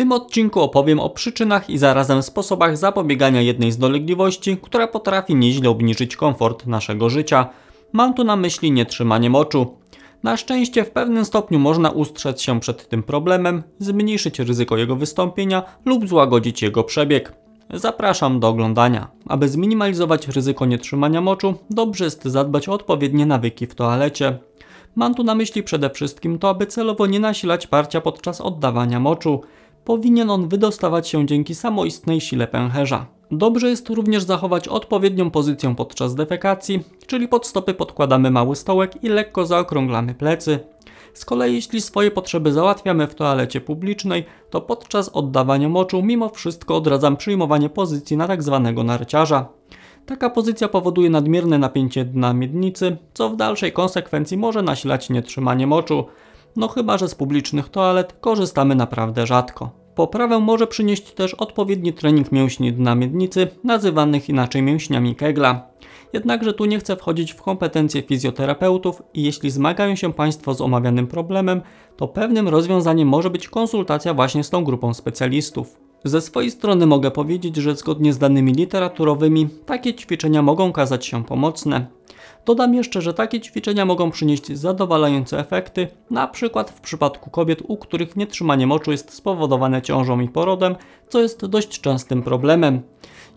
tym odcinku opowiem o przyczynach i zarazem sposobach zapobiegania jednej z dolegliwości, która potrafi nieźle obniżyć komfort naszego życia. Mam tu na myśli nietrzymanie moczu. Na szczęście w pewnym stopniu można ustrzec się przed tym problemem, zmniejszyć ryzyko jego wystąpienia lub złagodzić jego przebieg. Zapraszam do oglądania. Aby zminimalizować ryzyko nietrzymania moczu, dobrze jest zadbać o odpowiednie nawyki w toalecie. Mam tu na myśli przede wszystkim to, aby celowo nie nasilać parcia podczas oddawania moczu powinien on wydostawać się dzięki samoistnej sile pęcherza. Dobrze jest również zachować odpowiednią pozycję podczas defekacji, czyli pod stopy podkładamy mały stołek i lekko zaokrąglamy plecy. Z kolei jeśli swoje potrzeby załatwiamy w toalecie publicznej, to podczas oddawania moczu mimo wszystko odradzam przyjmowanie pozycji na tzw. Tak narciarza. Taka pozycja powoduje nadmierne napięcie dna miednicy, co w dalszej konsekwencji może nasilać nietrzymanie moczu no chyba że z publicznych toalet korzystamy naprawdę rzadko. Poprawę może przynieść też odpowiedni trening mięśni dna miednicy, nazywanych inaczej mięśniami kegla. Jednakże tu nie chcę wchodzić w kompetencje fizjoterapeutów i jeśli zmagają się Państwo z omawianym problemem, to pewnym rozwiązaniem może być konsultacja właśnie z tą grupą specjalistów. Ze swojej strony mogę powiedzieć, że zgodnie z danymi literaturowymi takie ćwiczenia mogą kazać się pomocne. Dodam jeszcze, że takie ćwiczenia mogą przynieść zadowalające efekty, na przykład w przypadku kobiet, u których nietrzymanie moczu jest spowodowane ciążą i porodem, co jest dość częstym problemem.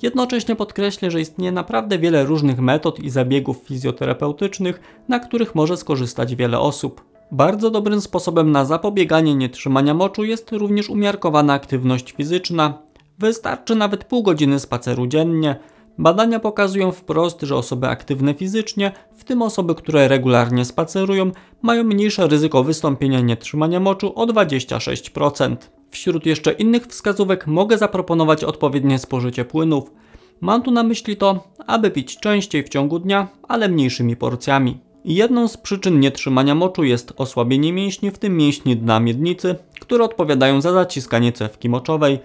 Jednocześnie podkreślę, że istnieje naprawdę wiele różnych metod i zabiegów fizjoterapeutycznych, na których może skorzystać wiele osób. Bardzo dobrym sposobem na zapobieganie nietrzymania moczu jest również umiarkowana aktywność fizyczna. Wystarczy nawet pół godziny spaceru dziennie. Badania pokazują wprost, że osoby aktywne fizycznie, w tym osoby, które regularnie spacerują, mają mniejsze ryzyko wystąpienia nietrzymania moczu o 26%. Wśród jeszcze innych wskazówek mogę zaproponować odpowiednie spożycie płynów. Mam tu na myśli to, aby pić częściej w ciągu dnia, ale mniejszymi porcjami. Jedną z przyczyn nietrzymania moczu jest osłabienie mięśni, w tym mięśni dna miednicy, które odpowiadają za zaciskanie cewki moczowej.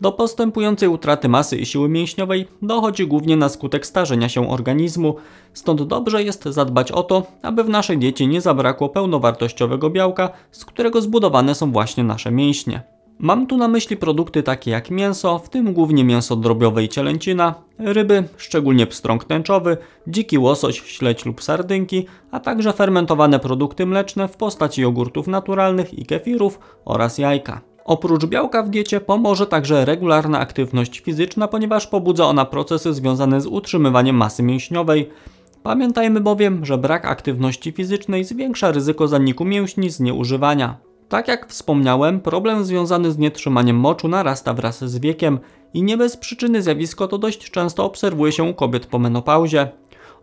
Do postępującej utraty masy i siły mięśniowej dochodzi głównie na skutek starzenia się organizmu, stąd dobrze jest zadbać o to, aby w naszej diecie nie zabrakło pełnowartościowego białka, z którego zbudowane są właśnie nasze mięśnie. Mam tu na myśli produkty takie jak mięso, w tym głównie mięso drobiowe i cielęcina, ryby, szczególnie pstrąg tęczowy, dziki łosoś, śledź lub sardynki, a także fermentowane produkty mleczne w postaci jogurtów naturalnych i kefirów oraz jajka. Oprócz białka w diecie pomoże także regularna aktywność fizyczna, ponieważ pobudza ona procesy związane z utrzymywaniem masy mięśniowej. Pamiętajmy bowiem, że brak aktywności fizycznej zwiększa ryzyko zaniku mięśni z nieużywania. Tak jak wspomniałem, problem związany z nietrzymaniem moczu narasta wraz z wiekiem i nie bez przyczyny zjawisko to dość często obserwuje się u kobiet po menopauzie.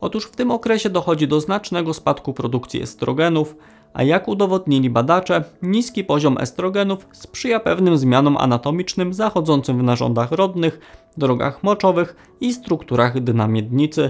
Otóż w tym okresie dochodzi do znacznego spadku produkcji estrogenów, a jak udowodnili badacze, niski poziom estrogenów sprzyja pewnym zmianom anatomicznym zachodzącym w narządach rodnych, drogach moczowych i strukturach dna miednicy,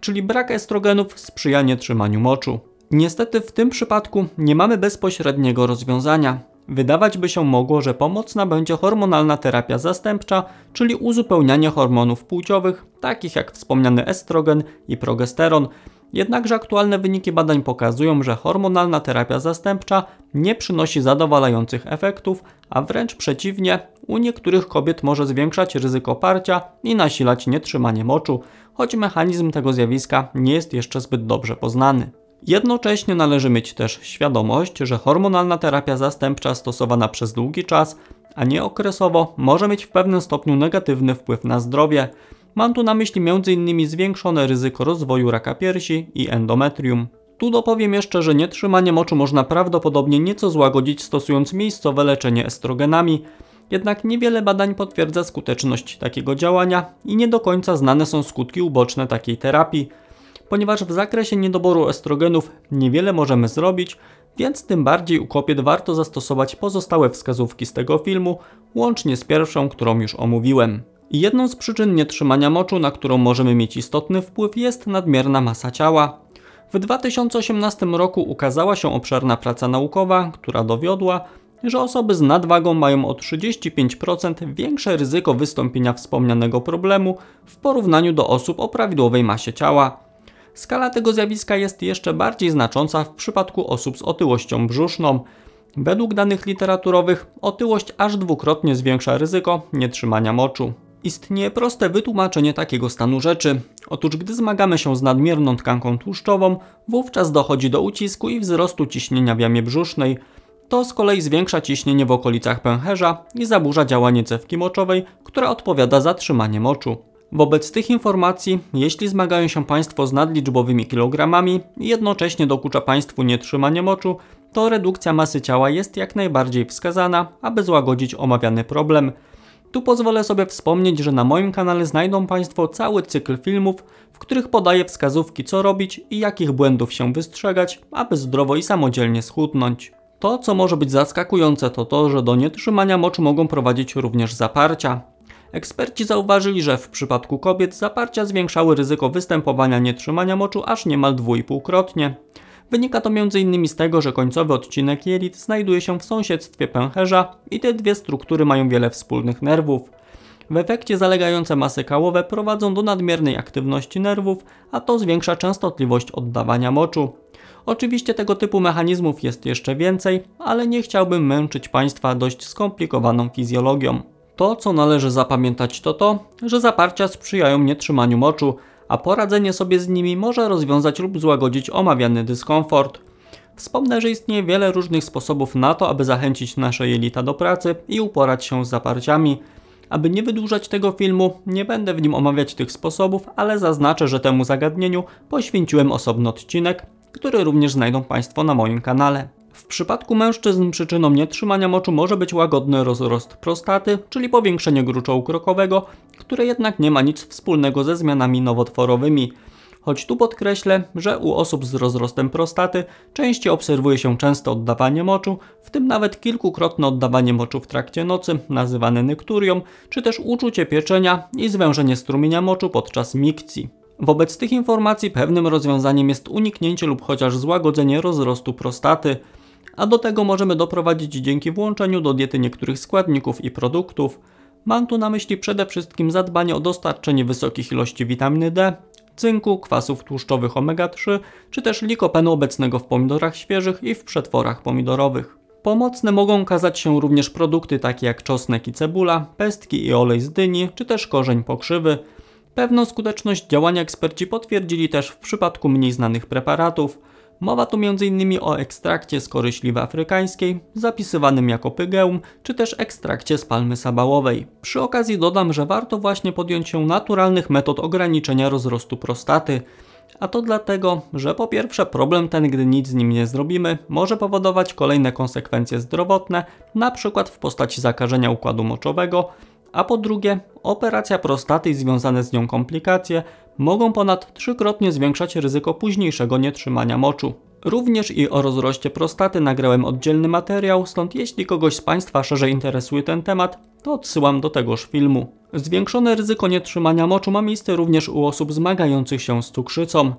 czyli brak estrogenów sprzyja nietrzymaniu moczu. Niestety w tym przypadku nie mamy bezpośredniego rozwiązania. Wydawać by się mogło, że pomocna będzie hormonalna terapia zastępcza, czyli uzupełnianie hormonów płciowych, takich jak wspomniany estrogen i progesteron. Jednakże aktualne wyniki badań pokazują, że hormonalna terapia zastępcza nie przynosi zadowalających efektów, a wręcz przeciwnie, u niektórych kobiet może zwiększać ryzyko parcia i nasilać nietrzymanie moczu, choć mechanizm tego zjawiska nie jest jeszcze zbyt dobrze poznany. Jednocześnie należy mieć też świadomość, że hormonalna terapia zastępcza stosowana przez długi czas, a nie okresowo, może mieć w pewnym stopniu negatywny wpływ na zdrowie. Mam tu na myśli m.in. zwiększone ryzyko rozwoju raka piersi i endometrium. Tu dopowiem jeszcze, że nietrzymanie moczu można prawdopodobnie nieco złagodzić stosując miejscowe leczenie estrogenami, jednak niewiele badań potwierdza skuteczność takiego działania i nie do końca znane są skutki uboczne takiej terapii ponieważ w zakresie niedoboru estrogenów niewiele możemy zrobić, więc tym bardziej u kobiet warto zastosować pozostałe wskazówki z tego filmu, łącznie z pierwszą, którą już omówiłem. Jedną z przyczyn nietrzymania moczu, na którą możemy mieć istotny wpływ jest nadmierna masa ciała. W 2018 roku ukazała się obszerna praca naukowa, która dowiodła, że osoby z nadwagą mają o 35% większe ryzyko wystąpienia wspomnianego problemu w porównaniu do osób o prawidłowej masie ciała. Skala tego zjawiska jest jeszcze bardziej znacząca w przypadku osób z otyłością brzuszną. Według danych literaturowych otyłość aż dwukrotnie zwiększa ryzyko nietrzymania moczu. Istnieje proste wytłumaczenie takiego stanu rzeczy. Otóż gdy zmagamy się z nadmierną tkanką tłuszczową, wówczas dochodzi do ucisku i wzrostu ciśnienia w jamie brzusznej. To z kolei zwiększa ciśnienie w okolicach pęcherza i zaburza działanie cewki moczowej, która odpowiada za trzymanie moczu. Wobec tych informacji, jeśli zmagają się Państwo z nadliczbowymi kilogramami i jednocześnie dokucza Państwu nietrzymanie moczu, to redukcja masy ciała jest jak najbardziej wskazana, aby złagodzić omawiany problem. Tu pozwolę sobie wspomnieć, że na moim kanale znajdą Państwo cały cykl filmów, w których podaję wskazówki co robić i jakich błędów się wystrzegać, aby zdrowo i samodzielnie schudnąć. To, co może być zaskakujące, to to, że do nietrzymania moczu mogą prowadzić również zaparcia. Eksperci zauważyli, że w przypadku kobiet zaparcia zwiększały ryzyko występowania nietrzymania moczu aż niemal dwuipółkrotnie. Wynika to m.in. z tego, że końcowy odcinek jelit znajduje się w sąsiedztwie pęcherza i te dwie struktury mają wiele wspólnych nerwów. W efekcie zalegające masy kałowe prowadzą do nadmiernej aktywności nerwów, a to zwiększa częstotliwość oddawania moczu. Oczywiście tego typu mechanizmów jest jeszcze więcej, ale nie chciałbym męczyć Państwa dość skomplikowaną fizjologią. To, co należy zapamiętać to to, że zaparcia sprzyjają nietrzymaniu moczu, a poradzenie sobie z nimi może rozwiązać lub złagodzić omawiany dyskomfort. Wspomnę, że istnieje wiele różnych sposobów na to, aby zachęcić nasze jelita do pracy i uporać się z zaparciami. Aby nie wydłużać tego filmu, nie będę w nim omawiać tych sposobów, ale zaznaczę, że temu zagadnieniu poświęciłem osobny odcinek, który również znajdą Państwo na moim kanale. W przypadku mężczyzn przyczyną nietrzymania moczu może być łagodny rozrost prostaty, czyli powiększenie gruczołu krokowego, które jednak nie ma nic wspólnego ze zmianami nowotworowymi. Choć tu podkreślę, że u osób z rozrostem prostaty częściej obserwuje się częste oddawanie moczu, w tym nawet kilkukrotne oddawanie moczu w trakcie nocy, nazywane nykturią, czy też uczucie pieczenia i zwężenie strumienia moczu podczas mikcji. Wobec tych informacji pewnym rozwiązaniem jest uniknięcie lub chociaż złagodzenie rozrostu prostaty a do tego możemy doprowadzić dzięki włączeniu do diety niektórych składników i produktów. Mam tu na myśli przede wszystkim zadbanie o dostarczenie wysokich ilości witaminy D, cynku, kwasów tłuszczowych omega-3, czy też likopenu obecnego w pomidorach świeżych i w przetworach pomidorowych. Pomocne mogą okazać się również produkty takie jak czosnek i cebula, pestki i olej z dyni, czy też korzeń pokrzywy. Pewną skuteczność działania eksperci potwierdzili też w przypadku mniej znanych preparatów – Mowa tu m.in. o ekstrakcie z śliwy afrykańskiej, zapisywanym jako pygeum, czy też ekstrakcie z palmy sabałowej. Przy okazji dodam, że warto właśnie podjąć się naturalnych metod ograniczenia rozrostu prostaty. A to dlatego, że po pierwsze problem ten, gdy nic z nim nie zrobimy, może powodować kolejne konsekwencje zdrowotne, na przykład w postaci zakażenia układu moczowego, a po drugie operacja prostaty i związane z nią komplikacje mogą ponad trzykrotnie zwiększać ryzyko późniejszego nietrzymania moczu. Również i o rozroście prostaty nagrałem oddzielny materiał, stąd jeśli kogoś z Państwa szerzej interesuje ten temat, to odsyłam do tegoż filmu. Zwiększone ryzyko nietrzymania moczu ma miejsce również u osób zmagających się z cukrzycą.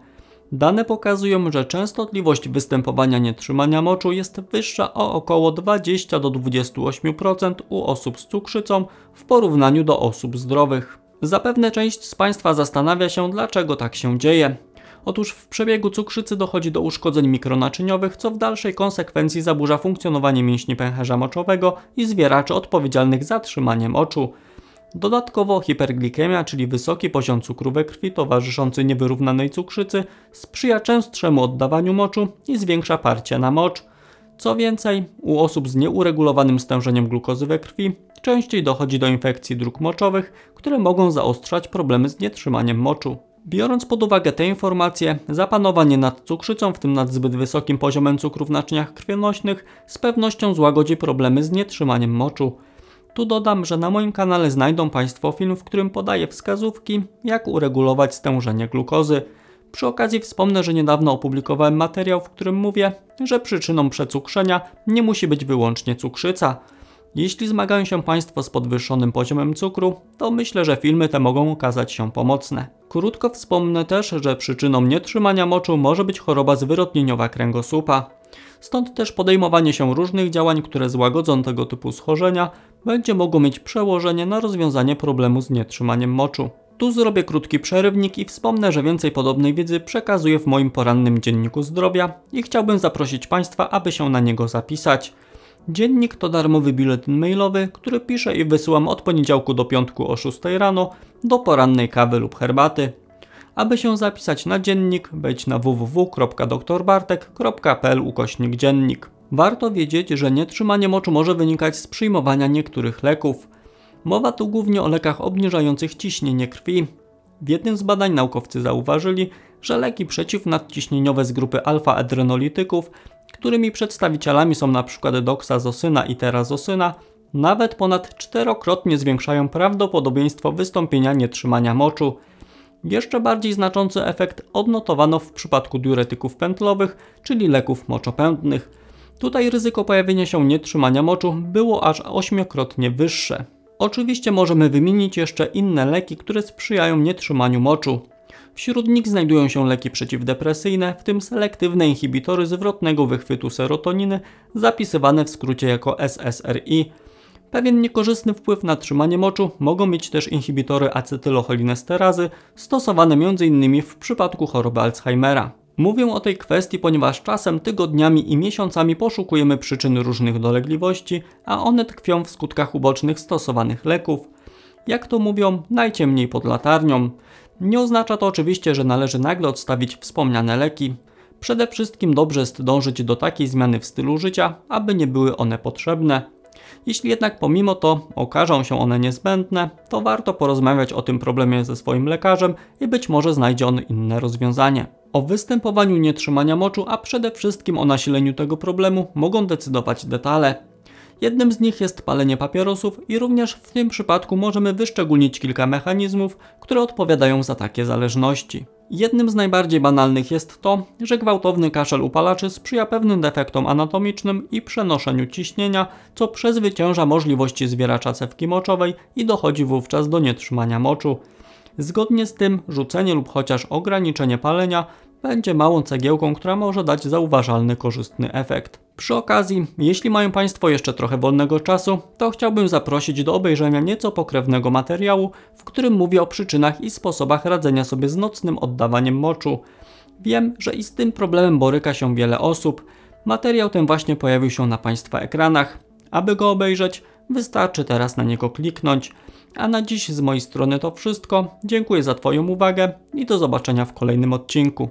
Dane pokazują, że częstotliwość występowania nietrzymania moczu jest wyższa o około 20 do 28% u osób z cukrzycą w porównaniu do osób zdrowych. Zapewne część z Państwa zastanawia się, dlaczego tak się dzieje. Otóż w przebiegu cukrzycy dochodzi do uszkodzeń mikronaczyniowych, co w dalszej konsekwencji zaburza funkcjonowanie mięśni pęcherza moczowego i zwieraczy odpowiedzialnych za trzymanie moczu. Dodatkowo hiperglikemia, czyli wysoki poziom cukru we krwi towarzyszący niewyrównanej cukrzycy, sprzyja częstszemu oddawaniu moczu i zwiększa parcie na mocz. Co więcej, u osób z nieuregulowanym stężeniem glukozy we krwi częściej dochodzi do infekcji dróg moczowych, które mogą zaostrzać problemy z nietrzymaniem moczu. Biorąc pod uwagę te informacje, zapanowanie nad cukrzycą, w tym nad zbyt wysokim poziomem cukru w naczyniach krwionośnych, z pewnością złagodzi problemy z nietrzymaniem moczu. Tu dodam, że na moim kanale znajdą Państwo film, w którym podaję wskazówki, jak uregulować stężenie glukozy. Przy okazji wspomnę, że niedawno opublikowałem materiał, w którym mówię, że przyczyną przecukrzenia nie musi być wyłącznie cukrzyca. Jeśli zmagają się Państwo z podwyższonym poziomem cukru, to myślę, że filmy te mogą okazać się pomocne. Krótko wspomnę też, że przyczyną nietrzymania moczu może być choroba zwyrodnieniowa kręgosłupa. Stąd też podejmowanie się różnych działań, które złagodzą tego typu schorzenia, będzie mogło mieć przełożenie na rozwiązanie problemu z nietrzymaniem moczu. Tu zrobię krótki przerywnik i wspomnę, że więcej podobnej wiedzy przekazuję w moim porannym dzienniku zdrowia i chciałbym zaprosić Państwa, aby się na niego zapisać. Dziennik to darmowy biletyn mailowy, który piszę i wysyłam od poniedziałku do piątku o 6 rano do porannej kawy lub herbaty. Aby się zapisać na dziennik, wejdź na www.doktorbartek.pl ukośnik dziennik. Warto wiedzieć, że nietrzymanie moczu może wynikać z przyjmowania niektórych leków. Mowa tu głównie o lekach obniżających ciśnienie krwi. W jednym z badań naukowcy zauważyli, że leki przeciwnadciśnieniowe z grupy alfa-adrenolityków, którymi przedstawicielami są np. doksazosyna i terazosyna, nawet ponad czterokrotnie zwiększają prawdopodobieństwo wystąpienia nietrzymania moczu. Jeszcze bardziej znaczący efekt odnotowano w przypadku diuretyków pętlowych, czyli leków moczopędnych. Tutaj ryzyko pojawienia się nietrzymania moczu było aż ośmiokrotnie wyższe. Oczywiście możemy wymienić jeszcze inne leki, które sprzyjają nietrzymaniu moczu. Wśród nich znajdują się leki przeciwdepresyjne, w tym selektywne inhibitory zwrotnego wychwytu serotoniny, zapisywane w skrócie jako SSRI. Pewien niekorzystny wpływ na trzymanie moczu mogą mieć też inhibitory acetylocholinesterazy, stosowane m.in. w przypadku choroby Alzheimera. Mówię o tej kwestii, ponieważ czasem, tygodniami i miesiącami poszukujemy przyczyn różnych dolegliwości, a one tkwią w skutkach ubocznych stosowanych leków. Jak to mówią, najciemniej pod latarnią. Nie oznacza to oczywiście, że należy nagle odstawić wspomniane leki. Przede wszystkim dobrze jest dążyć do takiej zmiany w stylu życia, aby nie były one potrzebne. Jeśli jednak pomimo to okażą się one niezbędne, to warto porozmawiać o tym problemie ze swoim lekarzem i być może znajdzie on inne rozwiązanie. O występowaniu nietrzymania moczu, a przede wszystkim o nasileniu tego problemu mogą decydować detale. Jednym z nich jest palenie papierosów i również w tym przypadku możemy wyszczególnić kilka mechanizmów, które odpowiadają za takie zależności. Jednym z najbardziej banalnych jest to, że gwałtowny kaszel upalaczy sprzyja pewnym defektom anatomicznym i przenoszeniu ciśnienia, co przezwycięża możliwości zwieracza cewki moczowej i dochodzi wówczas do nietrzymania moczu. Zgodnie z tym rzucenie lub chociaż ograniczenie palenia będzie małą cegiełką, która może dać zauważalny korzystny efekt. Przy okazji, jeśli mają Państwo jeszcze trochę wolnego czasu, to chciałbym zaprosić do obejrzenia nieco pokrewnego materiału, w którym mówię o przyczynach i sposobach radzenia sobie z nocnym oddawaniem moczu. Wiem, że i z tym problemem boryka się wiele osób. Materiał ten właśnie pojawił się na Państwa ekranach. Aby go obejrzeć, wystarczy teraz na niego kliknąć – a na dziś z mojej strony to wszystko. Dziękuję za Twoją uwagę i do zobaczenia w kolejnym odcinku.